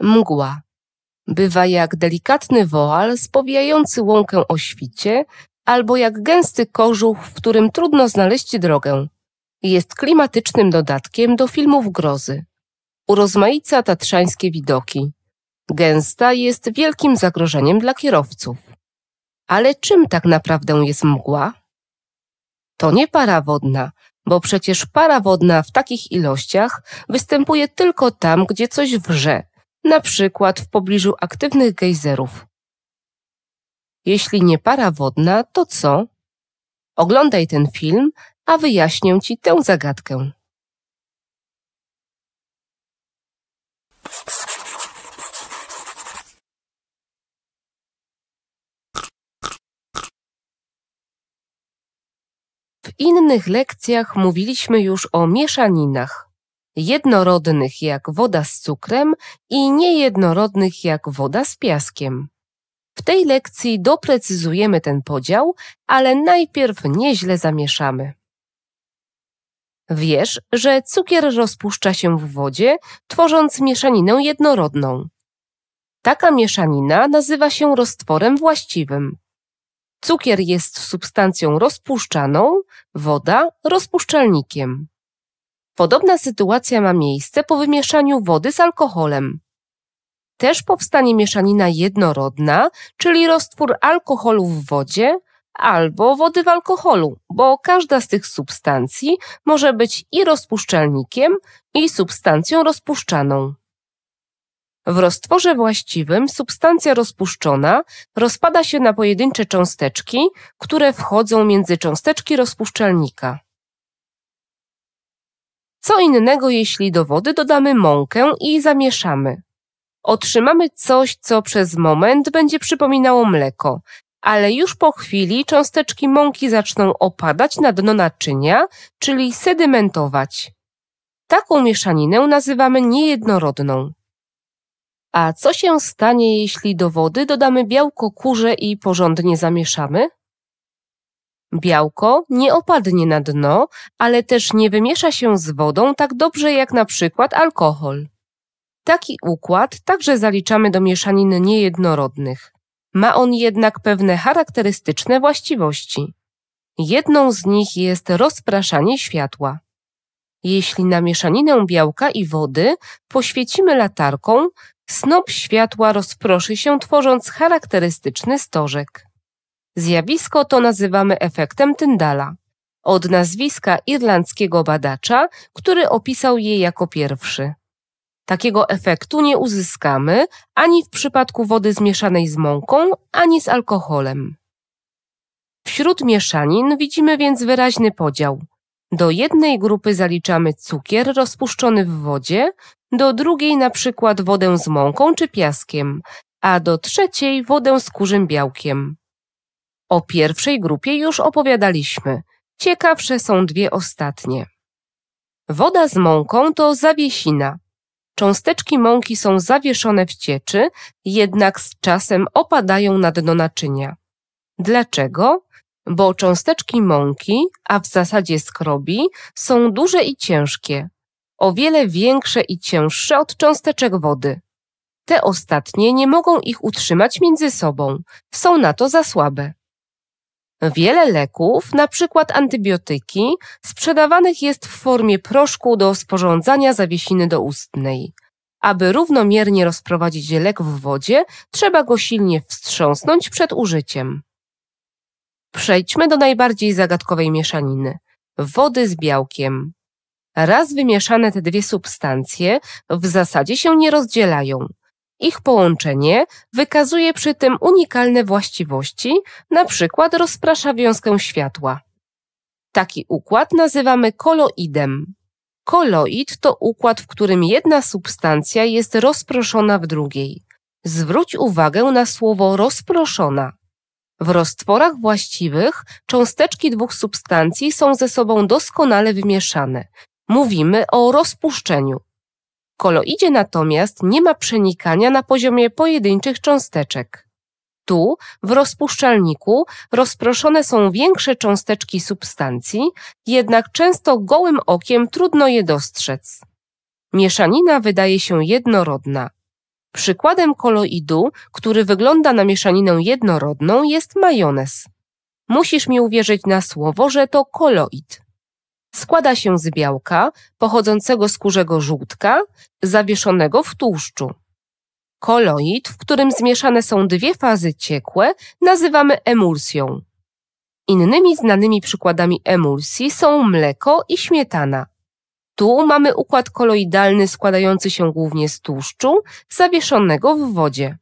Mgła. Bywa jak delikatny woal spowijający łąkę o świcie albo jak gęsty kożuch, w którym trudno znaleźć drogę. Jest klimatycznym dodatkiem do filmów grozy. Urozmaica tatrzańskie widoki. Gęsta jest wielkim zagrożeniem dla kierowców. Ale czym tak naprawdę jest mgła? To nie para wodna, bo przecież para wodna w takich ilościach występuje tylko tam, gdzie coś wrze, na przykład w pobliżu aktywnych gejzerów. Jeśli nie para wodna, to co? Oglądaj ten film, a wyjaśnię Ci tę zagadkę. W innych lekcjach mówiliśmy już o mieszaninach jednorodnych jak woda z cukrem i niejednorodnych jak woda z piaskiem. W tej lekcji doprecyzujemy ten podział, ale najpierw nieźle zamieszamy. Wiesz, że cukier rozpuszcza się w wodzie, tworząc mieszaninę jednorodną. Taka mieszanina nazywa się roztworem właściwym. Cukier jest substancją rozpuszczaną, woda rozpuszczalnikiem. Podobna sytuacja ma miejsce po wymieszaniu wody z alkoholem. Też powstanie mieszanina jednorodna, czyli roztwór alkoholu w wodzie albo wody w alkoholu, bo każda z tych substancji może być i rozpuszczalnikiem, i substancją rozpuszczaną. W roztworze właściwym substancja rozpuszczona rozpada się na pojedyncze cząsteczki, które wchodzą między cząsteczki rozpuszczalnika. Co innego, jeśli do wody dodamy mąkę i zamieszamy. Otrzymamy coś, co przez moment będzie przypominało mleko, ale już po chwili cząsteczki mąki zaczną opadać na dno naczynia, czyli sedymentować. Taką mieszaninę nazywamy niejednorodną. A co się stanie, jeśli do wody dodamy białko kurze i porządnie zamieszamy? Białko nie opadnie na dno, ale też nie wymiesza się z wodą tak dobrze jak na przykład alkohol. Taki układ także zaliczamy do mieszanin niejednorodnych. Ma on jednak pewne charakterystyczne właściwości. Jedną z nich jest rozpraszanie światła. Jeśli na mieszaninę białka i wody poświecimy latarką, snop światła rozproszy się, tworząc charakterystyczny stożek. Zjawisko to nazywamy efektem Tyndala, od nazwiska irlandzkiego badacza, który opisał je jako pierwszy. Takiego efektu nie uzyskamy ani w przypadku wody zmieszanej z mąką, ani z alkoholem. Wśród mieszanin widzimy więc wyraźny podział. Do jednej grupy zaliczamy cukier rozpuszczony w wodzie, do drugiej na przykład wodę z mąką czy piaskiem, a do trzeciej wodę z kurzym białkiem. O pierwszej grupie już opowiadaliśmy. Ciekawsze są dwie ostatnie. Woda z mąką to zawiesina. Cząsteczki mąki są zawieszone w cieczy, jednak z czasem opadają na dno naczynia. Dlaczego? Bo cząsteczki mąki, a w zasadzie skrobi, są duże i ciężkie. O wiele większe i cięższe od cząsteczek wody. Te ostatnie nie mogą ich utrzymać między sobą, są na to za słabe. Wiele leków, na przykład antybiotyki, sprzedawanych jest w formie proszku do sporządzania zawiesiny doustnej. Aby równomiernie rozprowadzić lek w wodzie, trzeba go silnie wstrząsnąć przed użyciem. Przejdźmy do najbardziej zagadkowej mieszaniny wody z białkiem. Raz wymieszane te dwie substancje w zasadzie się nie rozdzielają. Ich połączenie wykazuje przy tym unikalne właściwości, na przykład rozprasza wiązkę światła. Taki układ nazywamy koloidem. Koloid to układ, w którym jedna substancja jest rozproszona w drugiej. Zwróć uwagę na słowo rozproszona. W roztworach właściwych cząsteczki dwóch substancji są ze sobą doskonale wymieszane. Mówimy o rozpuszczeniu koloidzie natomiast nie ma przenikania na poziomie pojedynczych cząsteczek. Tu, w rozpuszczalniku, rozproszone są większe cząsteczki substancji, jednak często gołym okiem trudno je dostrzec. Mieszanina wydaje się jednorodna. Przykładem koloidu, który wygląda na mieszaninę jednorodną, jest majonez. Musisz mi uwierzyć na słowo, że to koloid składa się z białka pochodzącego z kurzego żółtka zawieszonego w tłuszczu. Koloid, w którym zmieszane są dwie fazy ciekłe, nazywamy emulsją. Innymi znanymi przykładami emulsji są mleko i śmietana. Tu mamy układ koloidalny składający się głównie z tłuszczu zawieszonego w wodzie.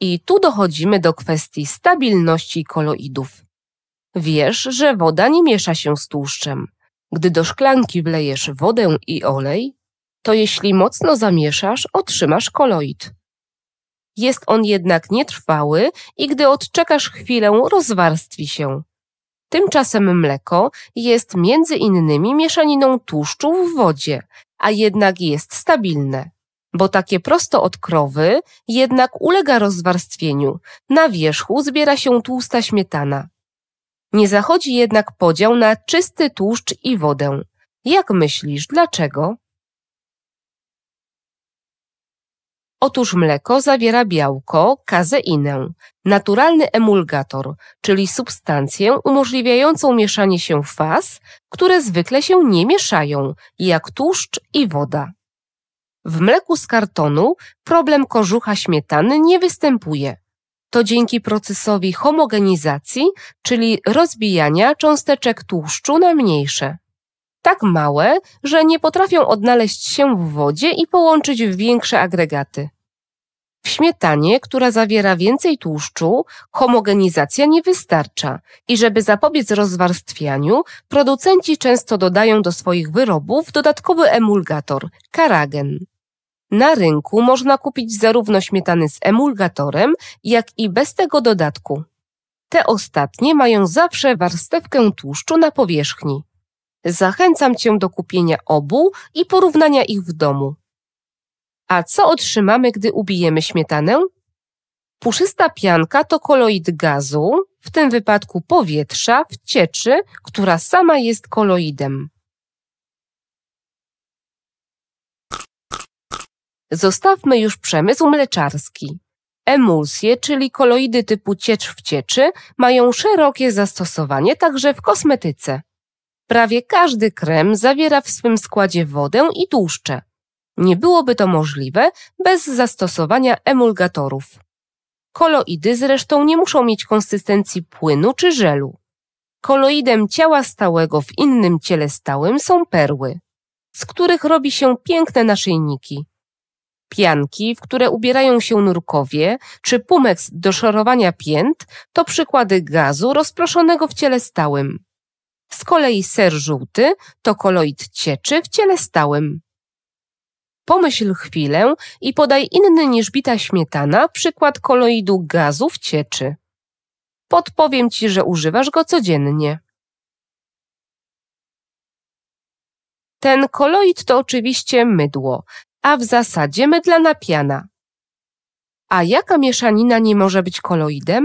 I tu dochodzimy do kwestii stabilności koloidów. Wiesz, że woda nie miesza się z tłuszczem. Gdy do szklanki wlejesz wodę i olej, to jeśli mocno zamieszasz, otrzymasz koloid. Jest on jednak nietrwały i gdy odczekasz chwilę, rozwarstwi się. Tymczasem mleko jest między innymi mieszaniną tłuszczu w wodzie, a jednak jest stabilne, bo takie prosto od krowy jednak ulega rozwarstwieniu. Na wierzchu zbiera się tłusta śmietana. Nie zachodzi jednak podział na czysty tłuszcz i wodę. Jak myślisz, dlaczego? Otóż mleko zawiera białko, kazeinę, naturalny emulgator, czyli substancję umożliwiającą mieszanie się faz, które zwykle się nie mieszają, jak tłuszcz i woda. W mleku z kartonu problem kożucha śmietany nie występuje to dzięki procesowi homogenizacji, czyli rozbijania cząsteczek tłuszczu na mniejsze. Tak małe, że nie potrafią odnaleźć się w wodzie i połączyć w większe agregaty. W śmietanie, która zawiera więcej tłuszczu, homogenizacja nie wystarcza i żeby zapobiec rozwarstwianiu, producenci często dodają do swoich wyrobów dodatkowy emulgator karagen. Na rynku można kupić zarówno śmietany z emulgatorem, jak i bez tego dodatku. Te ostatnie mają zawsze warstewkę tłuszczu na powierzchni. Zachęcam Cię do kupienia obu i porównania ich w domu. A co otrzymamy, gdy ubijemy śmietanę? Puszysta pianka to koloid gazu, w tym wypadku powietrza, w cieczy, która sama jest koloidem. Zostawmy już przemysł mleczarski. Emulsje, czyli koloidy typu ciecz w cieczy, mają szerokie zastosowanie także w kosmetyce. Prawie każdy krem zawiera w swym składzie wodę i tłuszcze. Nie byłoby to możliwe bez zastosowania emulgatorów. Koloidy zresztą nie muszą mieć konsystencji płynu czy żelu. Koloidem ciała stałego w innym ciele stałym są perły, z których robi się piękne naszyjniki pianki, w które ubierają się nurkowie, czy pumeks do szorowania pięt to przykłady gazu rozproszonego w ciele stałym. Z kolei ser żółty to koloid cieczy w ciele stałym. Pomyśl chwilę i podaj inny niż bita śmietana przykład koloidu gazu w cieczy. Podpowiem ci, że używasz go codziennie. Ten koloid to oczywiście mydło, a w zasadzie mydlana piana. A jaka mieszanina nie może być koloidem?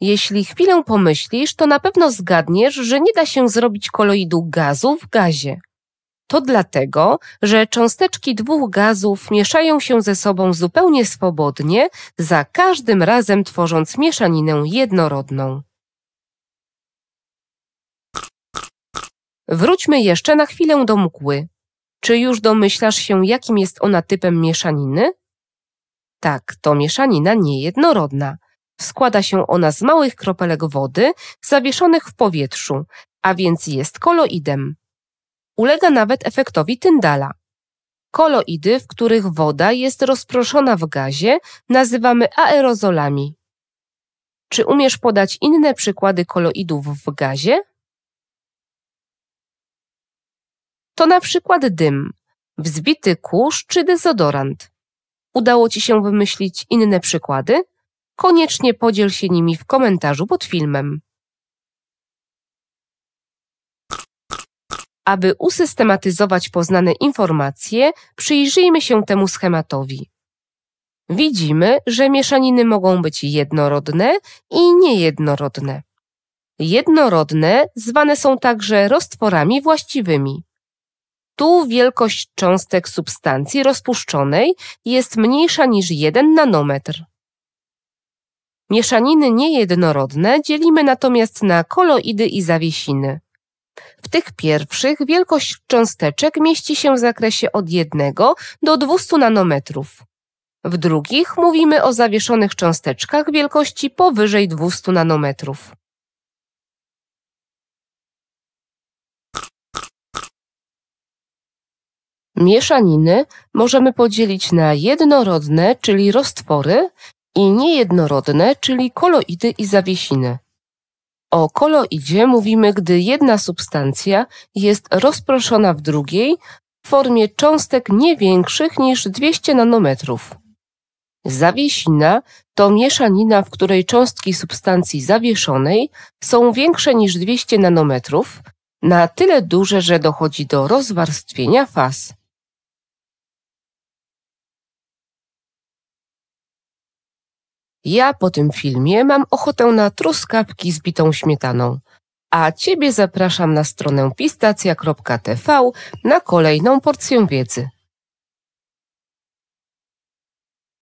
Jeśli chwilę pomyślisz, to na pewno zgadniesz, że nie da się zrobić koloidu gazu w gazie. To dlatego, że cząsteczki dwóch gazów mieszają się ze sobą zupełnie swobodnie, za każdym razem tworząc mieszaninę jednorodną. Wróćmy jeszcze na chwilę do mgły. Czy już domyślasz się, jakim jest ona typem mieszaniny? Tak, to mieszanina niejednorodna. Składa się ona z małych kropelek wody zawieszonych w powietrzu, a więc jest koloidem. Ulega nawet efektowi Tyndala. Koloidy, w których woda jest rozproszona w gazie, nazywamy aerozolami. Czy umiesz podać inne przykłady koloidów w gazie? To na przykład dym, wzbity kurz czy dezodorant. Udało Ci się wymyślić inne przykłady? Koniecznie podziel się nimi w komentarzu pod filmem. Aby usystematyzować poznane informacje, przyjrzyjmy się temu schematowi. Widzimy, że mieszaniny mogą być jednorodne i niejednorodne. Jednorodne zwane są także roztworami właściwymi. Tu wielkość cząstek substancji rozpuszczonej jest mniejsza niż 1 nanometr. Mieszaniny niejednorodne dzielimy natomiast na koloidy i zawiesiny. W tych pierwszych wielkość cząsteczek mieści się w zakresie od 1 do 200 nanometrów. W drugich mówimy o zawieszonych cząsteczkach wielkości powyżej 200 nanometrów. Mieszaniny możemy podzielić na jednorodne, czyli roztwory, i niejednorodne, czyli koloidy i zawiesiny. O koloidzie mówimy, gdy jedna substancja jest rozproszona w drugiej w formie cząstek nie większych niż 200 nanometrów. Zawiesina to mieszanina, w której cząstki substancji zawieszonej są większe niż 200 nanometrów, na tyle duże, że dochodzi do rozwarstwienia faz. Ja po tym filmie mam ochotę na truskawki z bitą śmietaną. A Ciebie zapraszam na stronę pistacja.tv na kolejną porcję wiedzy.